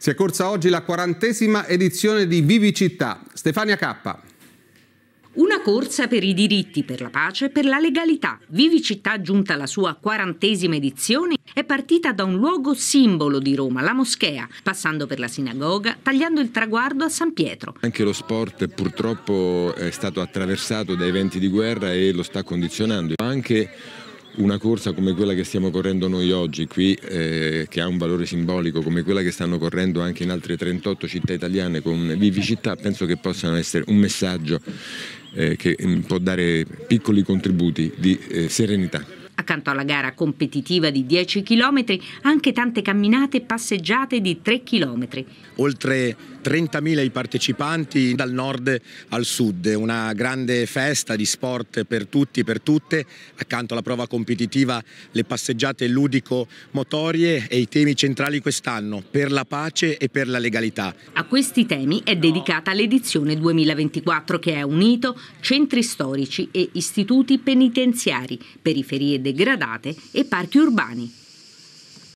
Si è corsa oggi la quarantesima edizione di Vivi Città. Stefania Cappa. Una corsa per i diritti, per la pace e per la legalità. Vivi Città, giunta alla sua quarantesima edizione, è partita da un luogo simbolo di Roma, la moschea, passando per la sinagoga, tagliando il traguardo a San Pietro. Anche lo sport purtroppo è stato attraversato da eventi di guerra e lo sta condizionando. Anche una corsa come quella che stiamo correndo noi oggi qui, eh, che ha un valore simbolico come quella che stanno correndo anche in altre 38 città italiane con vivi città, penso che possano essere un messaggio eh, che mm, può dare piccoli contributi di eh, serenità. Accanto alla gara competitiva di 10 km, anche tante camminate e passeggiate di 3 km. Oltre 30.000 i partecipanti dal nord al sud, una grande festa di sport per tutti, e per tutte, accanto alla prova competitiva le passeggiate ludico-motorie e i temi centrali quest'anno per la pace e per la legalità. A questi temi è dedicata l'edizione 2024 che ha unito centri storici e istituti penitenziari, periferie degradate e parchi urbani.